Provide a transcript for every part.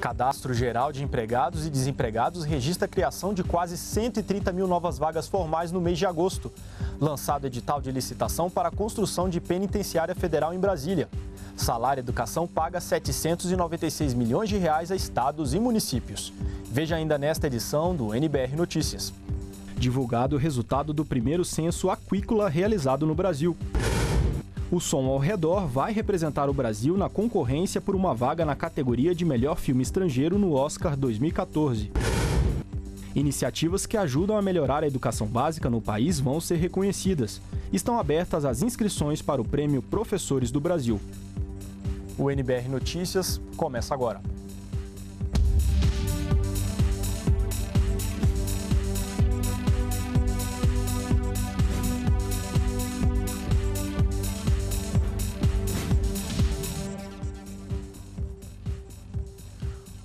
Cadastro Geral de Empregados e Desempregados registra a criação de quase 130 mil novas vagas formais no mês de agosto. Lançado edital de licitação para a construção de penitenciária federal em Brasília. Salário Educação paga 796 milhões de reais a estados e municípios. Veja ainda nesta edição do NBR Notícias. Divulgado o resultado do primeiro censo aquícola realizado no Brasil. O som ao redor vai representar o Brasil na concorrência por uma vaga na categoria de melhor filme estrangeiro no Oscar 2014. Iniciativas que ajudam a melhorar a educação básica no país vão ser reconhecidas. Estão abertas as inscrições para o Prêmio Professores do Brasil. O NBR Notícias começa agora.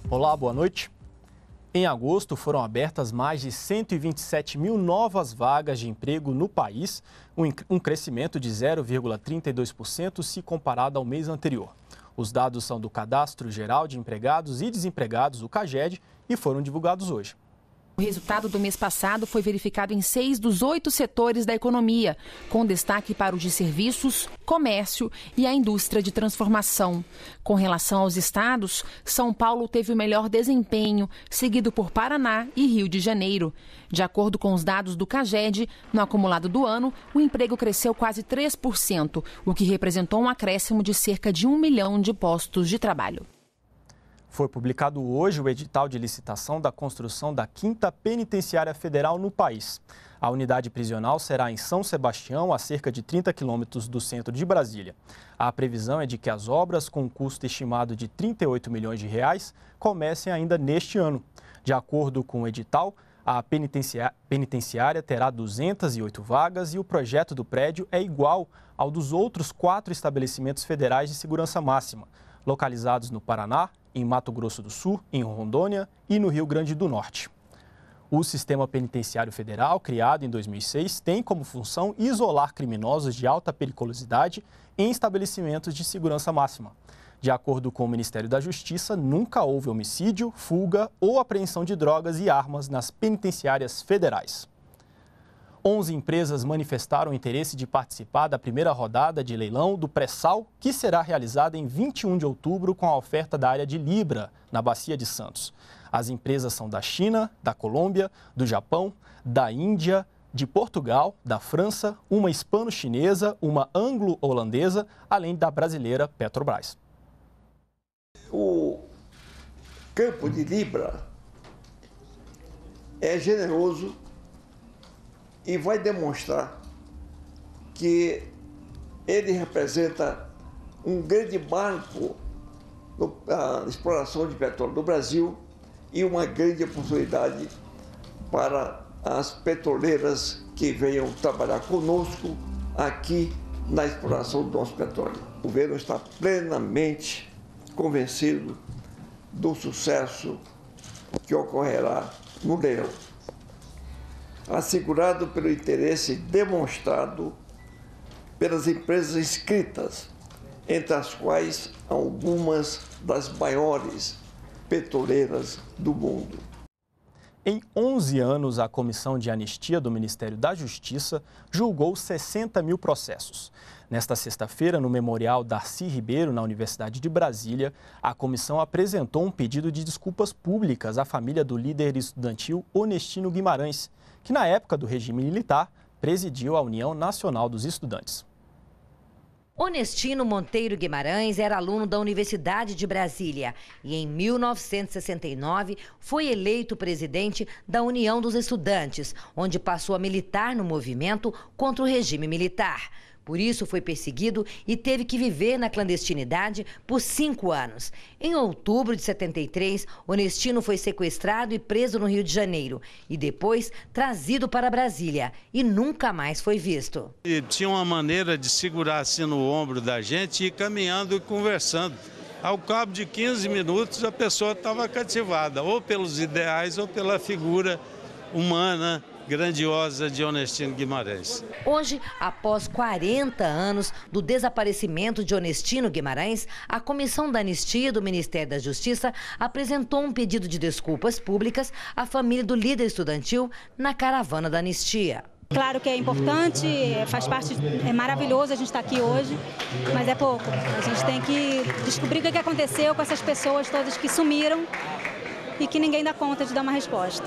Olá, boa noite. Em agosto foram abertas mais de 127 mil novas vagas de emprego no país, um crescimento de 0,32% se comparado ao mês anterior. Os dados são do Cadastro Geral de Empregados e Desempregados, o CAGED, e foram divulgados hoje. O resultado do mês passado foi verificado em seis dos oito setores da economia, com destaque para o de serviços, comércio e a indústria de transformação. Com relação aos estados, São Paulo teve o melhor desempenho, seguido por Paraná e Rio de Janeiro. De acordo com os dados do CAGED, no acumulado do ano, o emprego cresceu quase 3%, o que representou um acréscimo de cerca de um milhão de postos de trabalho. Foi publicado hoje o edital de licitação da construção da quinta penitenciária federal no país. A unidade prisional será em São Sebastião, a cerca de 30 quilômetros do centro de Brasília. A previsão é de que as obras, com um custo estimado de 38 milhões de reais, comecem ainda neste ano. De acordo com o edital, a penitenciária terá 208 vagas e o projeto do prédio é igual ao dos outros quatro estabelecimentos federais de segurança máxima localizados no Paraná, em Mato Grosso do Sul, em Rondônia e no Rio Grande do Norte. O sistema penitenciário federal, criado em 2006, tem como função isolar criminosos de alta periculosidade em estabelecimentos de segurança máxima. De acordo com o Ministério da Justiça, nunca houve homicídio, fuga ou apreensão de drogas e armas nas penitenciárias federais. 11 empresas manifestaram interesse de participar da primeira rodada de leilão do pré-sal, que será realizada em 21 de outubro com a oferta da área de Libra, na Bacia de Santos. As empresas são da China, da Colômbia, do Japão, da Índia, de Portugal, da França, uma hispano-chinesa, uma anglo-holandesa, além da brasileira Petrobras. O campo de Libra é generoso e vai demonstrar que ele representa um grande marco na exploração de petróleo do Brasil e uma grande oportunidade para as petroleiras que venham trabalhar conosco aqui na exploração do nosso petróleo. O governo está plenamente convencido do sucesso que ocorrerá no leão assegurado pelo interesse demonstrado pelas empresas inscritas, entre as quais algumas das maiores petroleiras do mundo. Em 11 anos, a Comissão de Anistia do Ministério da Justiça julgou 60 mil processos. Nesta sexta-feira, no Memorial Darcy Ribeiro, na Universidade de Brasília, a comissão apresentou um pedido de desculpas públicas à família do líder estudantil Onestino Guimarães, que na época do regime militar presidiu a União Nacional dos Estudantes. Onestino Monteiro Guimarães era aluno da Universidade de Brasília e, em 1969, foi eleito presidente da União dos Estudantes, onde passou a militar no movimento contra o regime militar. Por isso foi perseguido e teve que viver na clandestinidade por cinco anos. Em outubro de 73, Onestino foi sequestrado e preso no Rio de Janeiro e depois trazido para Brasília e nunca mais foi visto. E tinha uma maneira de segurar assim no ombro da gente e ir caminhando e conversando. Ao cabo de 15 minutos, a pessoa estava cativada, ou pelos ideais ou pela figura humana grandiosa de Onestino Guimarães. Hoje, após 40 anos do desaparecimento de Onestino Guimarães, a Comissão da Anistia do Ministério da Justiça apresentou um pedido de desculpas públicas à família do líder estudantil na caravana da anistia. Claro que é importante, é, faz parte, é maravilhoso a gente estar aqui hoje, mas é pouco. A gente tem que descobrir o que é aconteceu com essas pessoas todas que sumiram e que ninguém dá conta de dar uma resposta.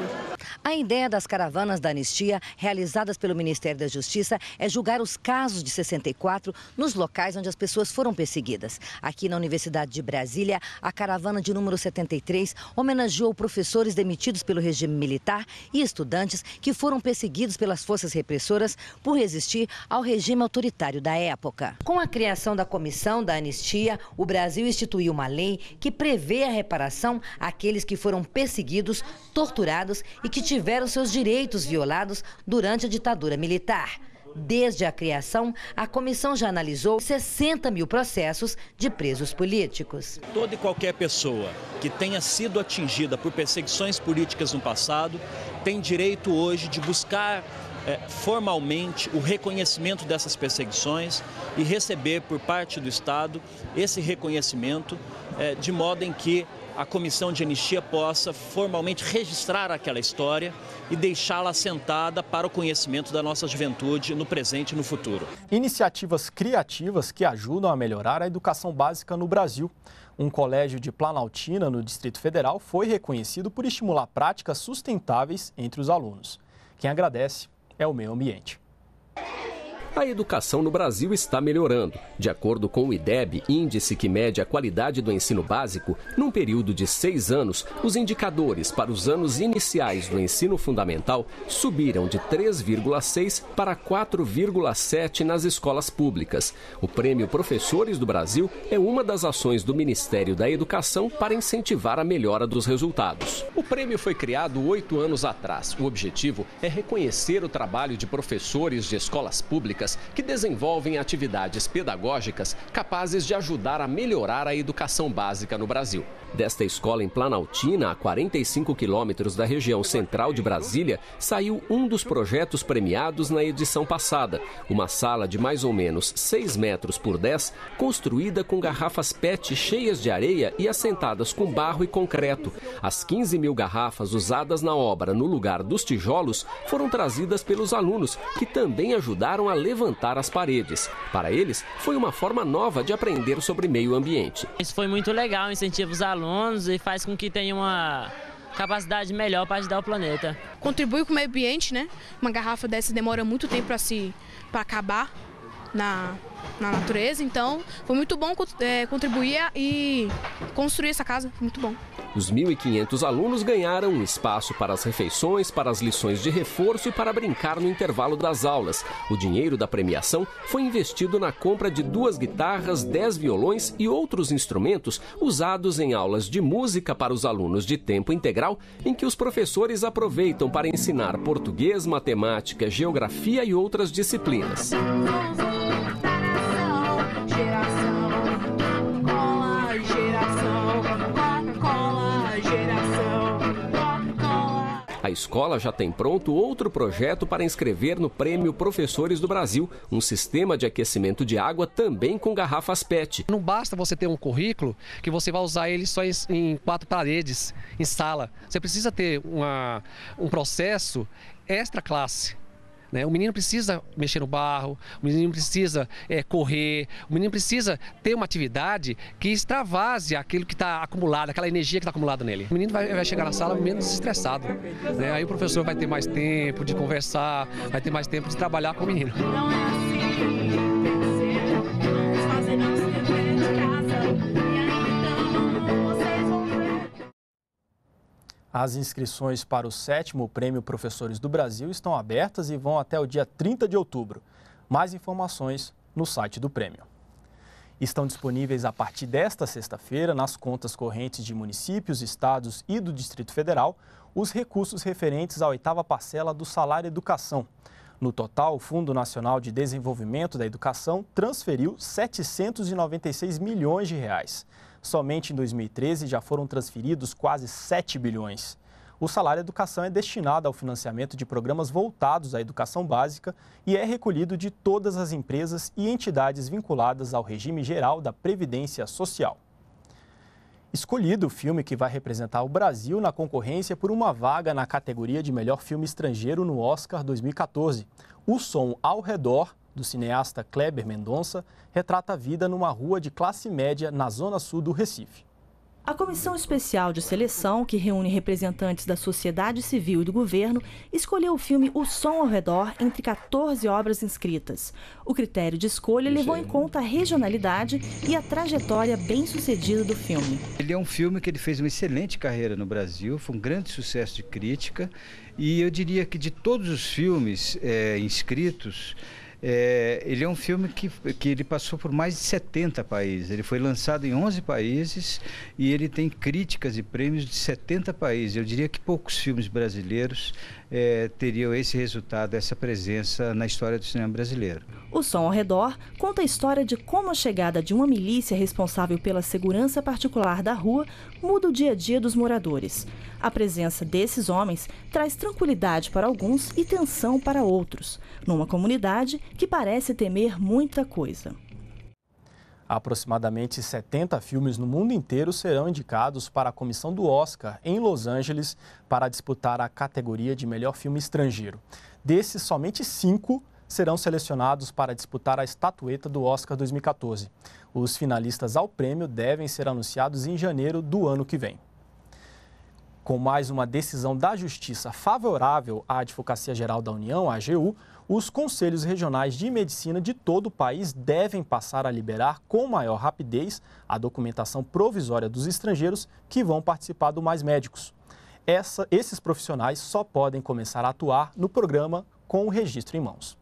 A ideia das caravanas da anistia, realizadas pelo Ministério da Justiça, é julgar os casos de 64 nos locais onde as pessoas foram perseguidas. Aqui na Universidade de Brasília, a caravana de número 73 homenageou professores demitidos pelo regime militar e estudantes que foram perseguidos pelas forças repressoras por resistir ao regime autoritário da época. Com a criação da Comissão da Anistia, o Brasil instituiu uma lei que prevê a reparação àqueles que foram perseguidos, torturados e que tiveram seus direitos violados durante a ditadura militar. Desde a criação, a comissão já analisou 60 mil processos de presos políticos. Toda e qualquer pessoa que tenha sido atingida por perseguições políticas no passado tem direito hoje de buscar eh, formalmente o reconhecimento dessas perseguições e receber por parte do Estado esse reconhecimento, eh, de modo em que a comissão de anistia possa formalmente registrar aquela história e deixá-la assentada para o conhecimento da nossa juventude no presente e no futuro. Iniciativas criativas que ajudam a melhorar a educação básica no Brasil. Um colégio de Planaltina, no Distrito Federal, foi reconhecido por estimular práticas sustentáveis entre os alunos. Quem agradece é o meio ambiente. A educação no Brasil está melhorando. De acordo com o IDEB, índice que mede a qualidade do ensino básico, num período de seis anos, os indicadores para os anos iniciais do ensino fundamental subiram de 3,6 para 4,7 nas escolas públicas. O Prêmio Professores do Brasil é uma das ações do Ministério da Educação para incentivar a melhora dos resultados. O prêmio foi criado oito anos atrás. O objetivo é reconhecer o trabalho de professores de escolas públicas que desenvolvem atividades pedagógicas capazes de ajudar a melhorar a educação básica no Brasil. Desta escola em Planaltina, a 45 quilômetros da região central de Brasília, saiu um dos projetos premiados na edição passada. Uma sala de mais ou menos 6 metros por 10, construída com garrafas PET cheias de areia e assentadas com barro e concreto. As 15 mil garrafas usadas na obra no lugar dos tijolos foram trazidas pelos alunos, que também ajudaram a levantar levantar as paredes. Para eles, foi uma forma nova de aprender sobre meio ambiente. Isso foi muito legal, incentiva os alunos e faz com que tenham uma capacidade melhor para ajudar o planeta. Contribui com o meio ambiente, né? Uma garrafa dessa demora muito tempo para se para acabar na na natureza. Então, foi muito bom é, contribuir e construir essa casa. Muito bom. Os 1.500 alunos ganharam um espaço para as refeições, para as lições de reforço e para brincar no intervalo das aulas. O dinheiro da premiação foi investido na compra de duas guitarras, dez violões e outros instrumentos usados em aulas de música para os alunos de tempo integral, em que os professores aproveitam para ensinar português, matemática, geografia e outras disciplinas. A escola já tem pronto outro projeto para inscrever no Prêmio Professores do Brasil, um sistema de aquecimento de água também com garrafas PET. Não basta você ter um currículo que você vai usar ele só em quatro paredes, em sala. Você precisa ter uma, um processo extra classe né? O menino precisa mexer no barro, o menino precisa é, correr, o menino precisa ter uma atividade que extravase aquilo que está acumulado, aquela energia que está acumulada nele. O menino vai, vai, chegar na sala menos estressado. Né? Aí o professor vai ter mais tempo de conversar, vai ter mais tempo de trabalhar com o menino. Não é assim. As inscrições para o sétimo Prêmio Professores do Brasil estão abertas e vão até o dia 30 de outubro. Mais informações no site do prêmio. Estão disponíveis a partir desta sexta-feira nas contas correntes de municípios, estados e do Distrito Federal os recursos referentes à oitava parcela do Salário Educação. No total, o Fundo Nacional de Desenvolvimento da Educação transferiu 796 milhões de reais. Somente em 2013 já foram transferidos quase 7 bilhões. O salário educação é destinado ao financiamento de programas voltados à educação básica e é recolhido de todas as empresas e entidades vinculadas ao regime geral da Previdência Social. Escolhido o filme que vai representar o Brasil na concorrência por uma vaga na categoria de melhor filme estrangeiro no Oscar 2014. O som ao redor do cineasta Kleber Mendonça, retrata a vida numa rua de classe média na zona sul do Recife. A comissão especial de seleção, que reúne representantes da sociedade civil e do governo, escolheu o filme O Som ao Redor entre 14 obras inscritas. O critério de escolha levou em conta a regionalidade e a trajetória bem-sucedida do filme. Ele é um filme que ele fez uma excelente carreira no Brasil, foi um grande sucesso de crítica e eu diria que de todos os filmes é, inscritos, é, ele é um filme que, que ele passou por mais de 70 países. Ele foi lançado em 11 países e ele tem críticas e prêmios de 70 países. Eu diria que poucos filmes brasileiros é, teriam esse resultado, essa presença na história do cinema brasileiro. O Som ao Redor conta a história de como a chegada de uma milícia responsável pela segurança particular da rua muda o dia a dia dos moradores. A presença desses homens traz tranquilidade para alguns e tensão para outros, numa comunidade que parece temer muita coisa. Aproximadamente 70 filmes no mundo inteiro serão indicados para a comissão do Oscar em Los Angeles para disputar a categoria de melhor filme estrangeiro. Desses, somente cinco serão selecionados para disputar a estatueta do Oscar 2014. Os finalistas ao prêmio devem ser anunciados em janeiro do ano que vem. Com mais uma decisão da Justiça favorável à Advocacia Geral da União, AGU, os conselhos regionais de medicina de todo o país devem passar a liberar com maior rapidez a documentação provisória dos estrangeiros que vão participar do Mais Médicos. Essa, esses profissionais só podem começar a atuar no programa com o registro em mãos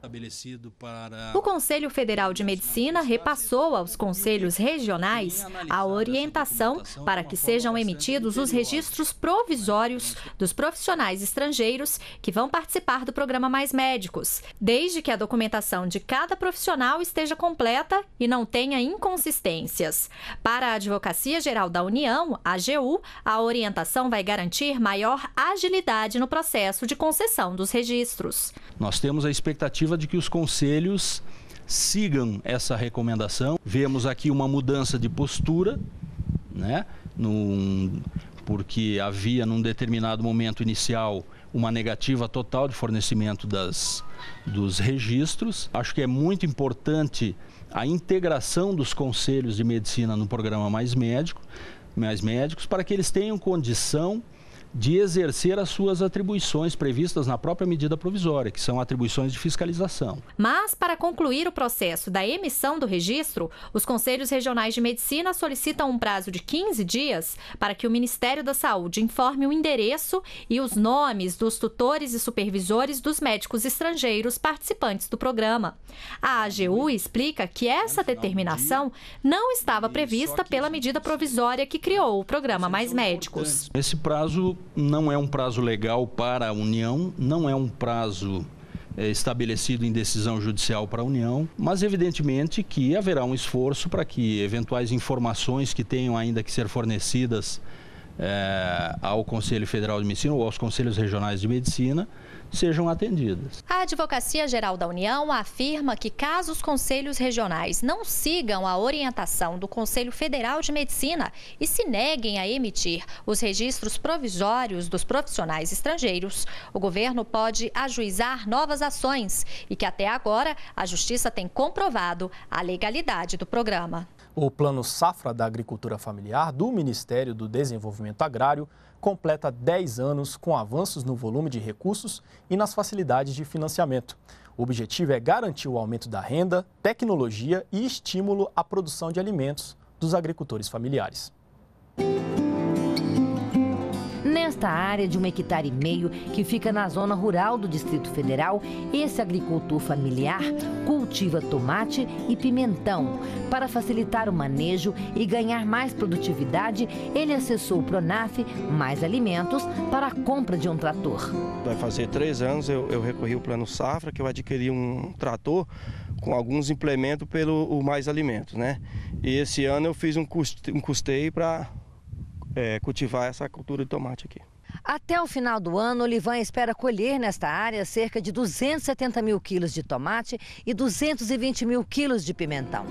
estabelecido para. O Conselho Federal de Medicina repassou aos conselhos regionais a orientação para que sejam emitidos os registros provisórios dos profissionais estrangeiros que vão participar do programa Mais Médicos, desde que a documentação de cada profissional esteja completa e não tenha inconsistências. Para a Advocacia Geral da União, AGU, a orientação vai garantir maior agilidade no processo de concessão dos registros. Nós temos a expectativa expectativa de que os conselhos sigam essa recomendação. Vemos aqui uma mudança de postura, né? Num, porque havia num determinado momento inicial uma negativa total de fornecimento das, dos registros. Acho que é muito importante a integração dos conselhos de medicina no programa Mais Médico, Mais Médicos, para que eles tenham condição de exercer as suas atribuições previstas na própria medida provisória, que são atribuições de fiscalização. Mas, para concluir o processo da emissão do registro, os Conselhos Regionais de Medicina solicitam um prazo de 15 dias para que o Ministério da Saúde informe o endereço e os nomes dos tutores e supervisores dos médicos estrangeiros participantes do programa. A AGU explica que essa determinação não estava prevista pela medida provisória que criou o programa Mais Médicos. Esse prazo não é um prazo legal para a União, não é um prazo eh, estabelecido em decisão judicial para a União, mas evidentemente que haverá um esforço para que eventuais informações que tenham ainda que ser fornecidas é, ao Conselho Federal de Medicina ou aos Conselhos Regionais de Medicina sejam atendidas. A Advocacia Geral da União afirma que caso os conselhos regionais não sigam a orientação do Conselho Federal de Medicina e se neguem a emitir os registros provisórios dos profissionais estrangeiros, o governo pode ajuizar novas ações e que até agora a Justiça tem comprovado a legalidade do programa. O Plano Safra da Agricultura Familiar do Ministério do Desenvolvimento Agrário completa 10 anos com avanços no volume de recursos e nas facilidades de financiamento. O objetivo é garantir o aumento da renda, tecnologia e estímulo à produção de alimentos dos agricultores familiares. Nesta área de um hectare e meio, que fica na zona rural do Distrito Federal, esse agricultor familiar cultiva tomate e pimentão. Para facilitar o manejo e ganhar mais produtividade, ele acessou o Pronaf Mais Alimentos para a compra de um trator. Vai fazer três anos eu, eu recorri ao Plano Safra, que eu adquiri um trator com alguns implementos pelo Mais Alimentos, né? E esse ano eu fiz um custeio para é, cultivar essa cultura de tomate aqui. Até o final do ano, Livan espera colher nesta área cerca de 270 mil quilos de tomate e 220 mil quilos de pimentão.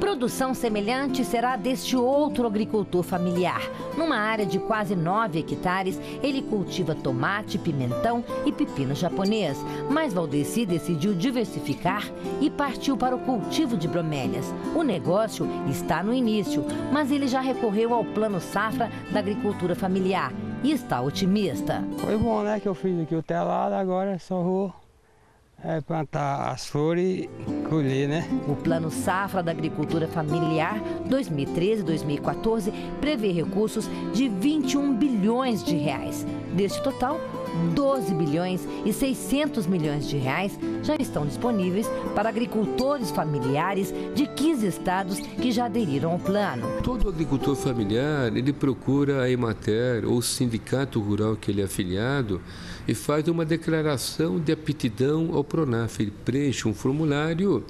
Produção semelhante será deste outro agricultor familiar. Numa área de quase 9 hectares, ele cultiva tomate, pimentão e pepino japonês. Mas Valdeci decidiu diversificar e partiu para o cultivo de bromélias. O negócio está no início, mas ele já recorreu ao plano safra da agricultura familiar e está otimista. Foi bom, né, que eu fiz aqui o telado, agora é só vou é plantar as flores e colher, né? O Plano Safra da Agricultura Familiar 2013-2014 prevê recursos de 21 bilhões de reais. Deste total, 12 bilhões e 600 milhões de reais já estão disponíveis para agricultores familiares de 15 estados que já aderiram ao plano. Todo agricultor familiar, ele procura a Emater ou o sindicato rural que ele é afiliado e faz uma declaração de aptidão ao Pronaf. Ele preenche um formulário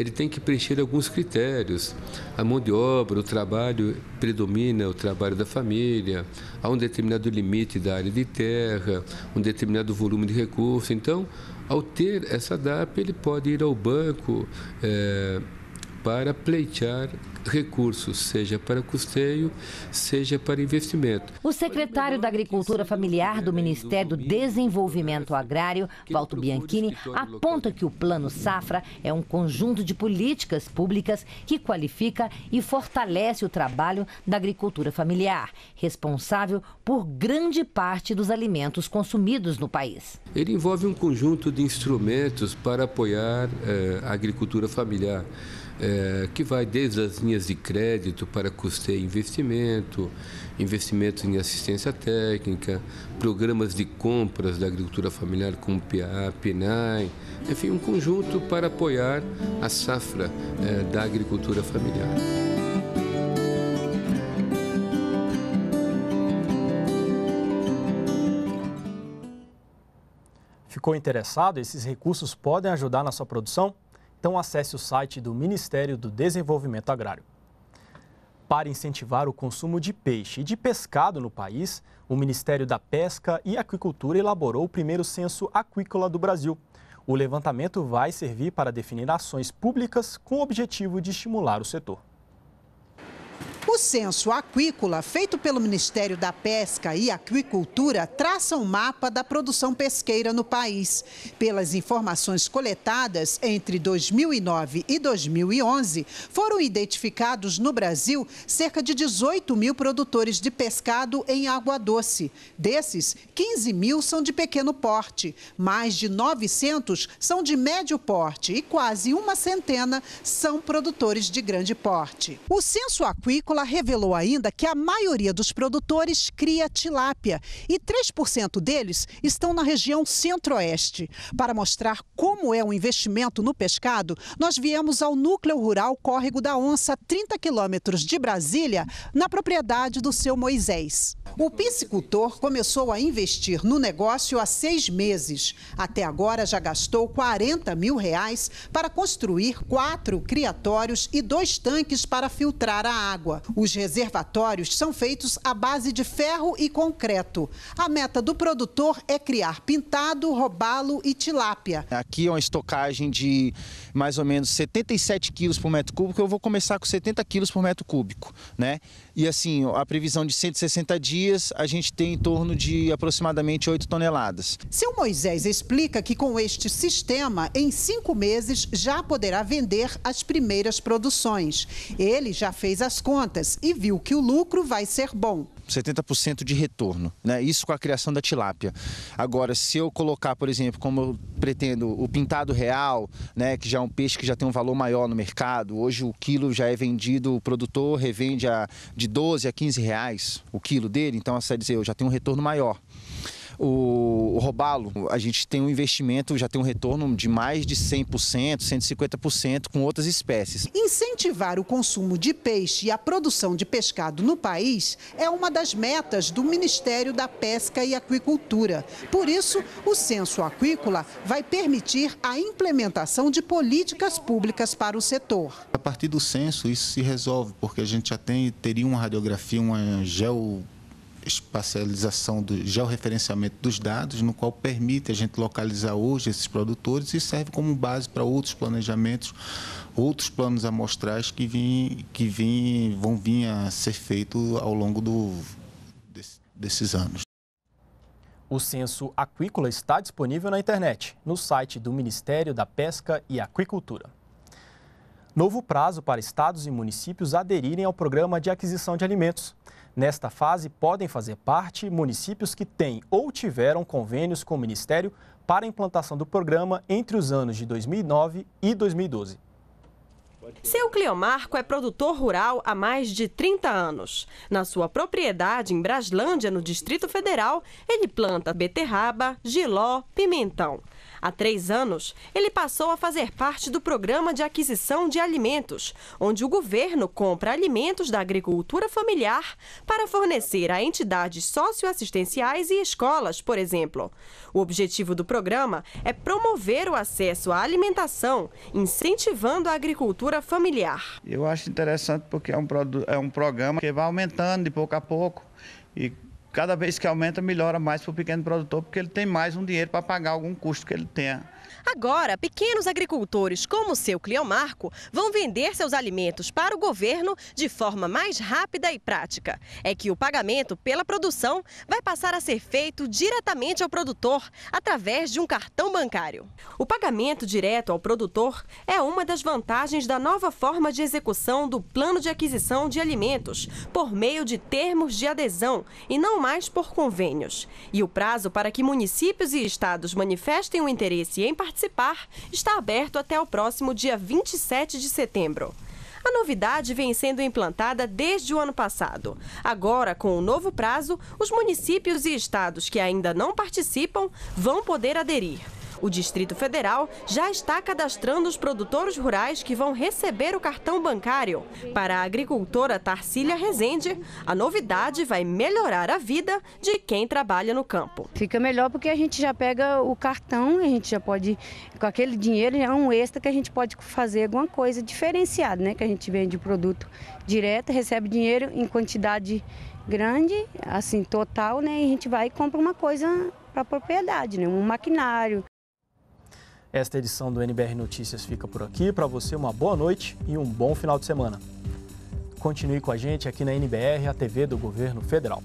ele tem que preencher alguns critérios. A mão de obra, o trabalho predomina o trabalho da família, há um determinado limite da área de terra, um determinado volume de recursos. Então, ao ter essa DAP, ele pode ir ao banco. É, para pleitear recursos, seja para custeio, seja para investimento. O secretário da Agricultura Familiar do Ministério do Desenvolvimento Agrário, Valto Bianchini, aponta que o Plano Safra é um conjunto de políticas públicas que qualifica e fortalece o trabalho da agricultura familiar, responsável por grande parte dos alimentos consumidos no país. Ele envolve um conjunto de instrumentos para apoiar eh, a agricultura familiar é, que vai desde as linhas de crédito para custeio investimento, investimentos em assistência técnica, programas de compras da agricultura familiar como PA, PNAE, enfim, um conjunto para apoiar a safra é, da agricultura familiar. Ficou interessado? Esses recursos podem ajudar na sua produção? então acesse o site do Ministério do Desenvolvimento Agrário. Para incentivar o consumo de peixe e de pescado no país, o Ministério da Pesca e Aquicultura elaborou o primeiro censo aquícola do Brasil. O levantamento vai servir para definir ações públicas com o objetivo de estimular o setor. O censo aquícola, feito pelo Ministério da Pesca e Aquicultura, traça um mapa da produção pesqueira no país. Pelas informações coletadas entre 2009 e 2011, foram identificados no Brasil cerca de 18 mil produtores de pescado em água doce. Desses, 15 mil são de pequeno porte, mais de 900 são de médio porte e quase uma centena são produtores de grande porte. O censo aquícola ela revelou ainda que a maioria dos produtores cria tilápia e 3% deles estão na região centro-oeste. Para mostrar como é o investimento no pescado, nós viemos ao núcleo rural Córrego da Onça, 30 quilômetros de Brasília, na propriedade do seu Moisés. O piscicultor começou a investir no negócio há seis meses. Até agora já gastou 40 mil reais para construir quatro criatórios e dois tanques para filtrar a água. Os reservatórios são feitos à base de ferro e concreto. A meta do produtor é criar pintado, robalo e tilápia. Aqui é uma estocagem de mais ou menos 77 quilos por metro cúbico. Eu vou começar com 70 quilos por metro cúbico, né? E assim, a previsão de 160 dias, a gente tem em torno de aproximadamente 8 toneladas. Seu Moisés explica que com este sistema, em cinco meses já poderá vender as primeiras produções. Ele já fez as contas e viu que o lucro vai ser bom. 70% de retorno, né? Isso com a criação da tilápia. Agora, se eu colocar, por exemplo, como eu pretendo, o pintado real, né, que já é um peixe que já tem um valor maior no mercado, hoje o quilo já é vendido, o produtor revende a de 12 a 15 reais o quilo dele, então, quer dizer, eu já tenho um retorno maior. O, o robalo, a gente tem um investimento, já tem um retorno de mais de 100%, 150% com outras espécies. Incentivar o consumo de peixe e a produção de pescado no país é uma das metas do Ministério da Pesca e Aquicultura. Por isso, o censo aquícola vai permitir a implementação de políticas públicas para o setor. A partir do censo, isso se resolve, porque a gente já tem, teria uma radiografia, uma geo espacialização do georreferenciamento dos dados, no qual permite a gente localizar hoje esses produtores e serve como base para outros planejamentos, outros planos amostrais que, vim, que vim, vão vir a ser feitos ao longo do, desse, desses anos. O censo aquícola está disponível na internet, no site do Ministério da Pesca e Aquicultura. Novo prazo para estados e municípios aderirem ao programa de aquisição de alimentos. Nesta fase, podem fazer parte municípios que têm ou tiveram convênios com o Ministério para a implantação do programa entre os anos de 2009 e 2012. Seu Cleomarco é produtor rural há mais de 30 anos. Na sua propriedade em Braslândia, no Distrito Federal, ele planta beterraba, giló, pimentão. Há três anos, ele passou a fazer parte do programa de aquisição de alimentos, onde o governo compra alimentos da agricultura familiar para fornecer a entidades socioassistenciais e escolas, por exemplo. O objetivo do programa é promover o acesso à alimentação, incentivando a agricultura familiar. Eu acho interessante porque é um, é um programa que vai aumentando de pouco a pouco e cada vez que aumenta, melhora mais para o pequeno produtor, porque ele tem mais um dinheiro para pagar algum custo que ele tenha. Agora, pequenos agricultores como o seu Cleomarco vão vender seus alimentos para o governo de forma mais rápida e prática. É que o pagamento pela produção vai passar a ser feito diretamente ao produtor, através de um cartão bancário. O pagamento direto ao produtor é uma das vantagens da nova forma de execução do plano de aquisição de alimentos, por meio de termos de adesão e não mais mais por convênios. E o prazo para que municípios e estados manifestem o interesse em participar está aberto até o próximo dia 27 de setembro. A novidade vem sendo implantada desde o ano passado. Agora, com o novo prazo, os municípios e estados que ainda não participam vão poder aderir. O Distrito Federal já está cadastrando os produtores rurais que vão receber o cartão bancário. Para a agricultora Tarcília Rezende, a novidade vai melhorar a vida de quem trabalha no campo. Fica melhor porque a gente já pega o cartão, a gente já pode, com aquele dinheiro, é um extra que a gente pode fazer alguma coisa diferenciada, né? Que a gente vende o produto direto, recebe dinheiro em quantidade grande, assim, total, né? E a gente vai e compra uma coisa para a propriedade, né? Um maquinário, esta edição do NBR Notícias fica por aqui. Para você, uma boa noite e um bom final de semana. Continue com a gente aqui na NBR, a TV do Governo Federal.